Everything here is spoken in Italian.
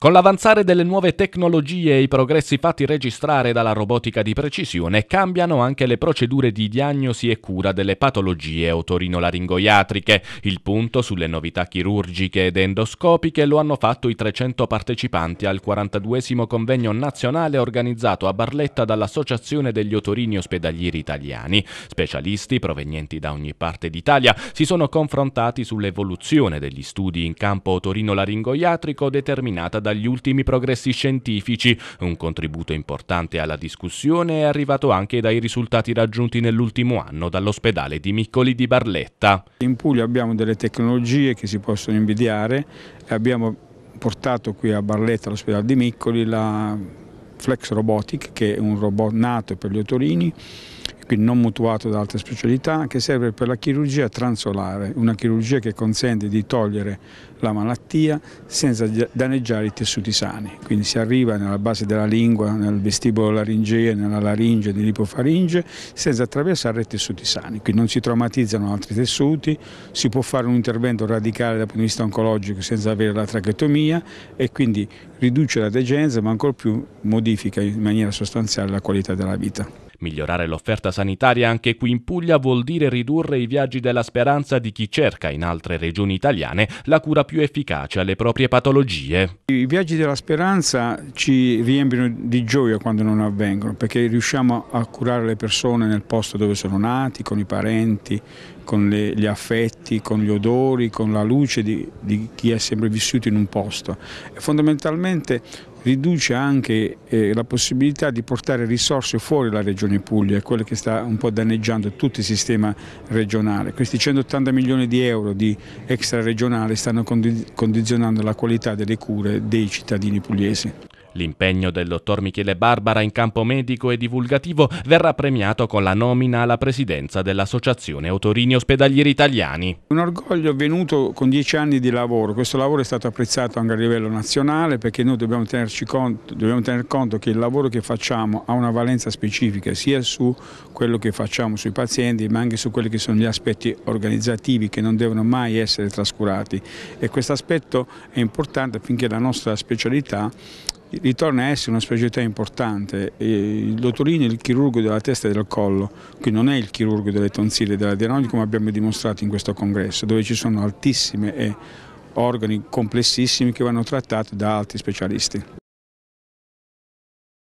Con l'avanzare delle nuove tecnologie e i progressi fatti registrare dalla robotica di precisione, cambiano anche le procedure di diagnosi e cura delle patologie otorinolaringoiatriche. Il punto sulle novità chirurgiche ed endoscopiche lo hanno fatto i 300 partecipanti al 42 convegno nazionale organizzato a Barletta dall'Associazione degli Otorini Ospedalieri Italiani. Specialisti provenienti da ogni parte d'Italia si sono confrontati sull'evoluzione degli studi in campo otorinolaringoiatrico determinata da riguarda gli ultimi progressi scientifici. Un contributo importante alla discussione è arrivato anche dai risultati raggiunti nell'ultimo anno dall'ospedale di Miccoli di Barletta. In Puglia abbiamo delle tecnologie che si possono invidiare, e abbiamo portato qui a Barletta all'ospedale di Miccoli la Flex Robotic che è un robot nato per gli otorini quindi non mutuato da altre specialità, che serve per la chirurgia transolare, una chirurgia che consente di togliere la malattia senza danneggiare i tessuti sani. Quindi si arriva nella base della lingua, nel vestibolo laringee, nella laringe, nell'ipofaringe, senza attraversare i tessuti sani. Quindi non si traumatizzano altri tessuti, si può fare un intervento radicale dal punto di vista oncologico senza avere la trachetomia e quindi riduce la degenza ma ancor più modifica in maniera sostanziale la qualità della vita. Migliorare l'offerta sanitaria anche qui in Puglia vuol dire ridurre i viaggi della speranza di chi cerca in altre regioni italiane la cura più efficace alle proprie patologie. I viaggi della speranza ci riempiono di gioia quando non avvengono perché riusciamo a curare le persone nel posto dove sono nati, con i parenti, con le, gli affetti, con gli odori, con la luce di, di chi è sempre vissuto in un posto. E fondamentalmente riduce anche eh, la possibilità di portare risorse fuori la regione Puglia, quella che sta un po' danneggiando tutto il sistema regionale. Questi 180 milioni di euro di extra regionale stanno condizionando la qualità delle cure dei cittadini pugliesi. L'impegno del dottor Michele Barbara in campo medico e divulgativo verrà premiato con la nomina alla presidenza dell'Associazione Autorini Ospedalieri Italiani. Un orgoglio venuto con dieci anni di lavoro, questo lavoro è stato apprezzato anche a livello nazionale perché noi dobbiamo, conto, dobbiamo tener conto che il lavoro che facciamo ha una valenza specifica sia su quello che facciamo sui pazienti ma anche su quelli che sono gli aspetti organizzativi che non devono mai essere trascurati e questo aspetto è importante affinché la nostra specialità ritorna a essere una specialità importante. il dottorino è il chirurgo della testa e del collo, qui non è il chirurgo delle tonsille e della diagnosi come abbiamo dimostrato in questo congresso, dove ci sono altissime e eh, organi complessissimi che vanno trattati da altri specialisti.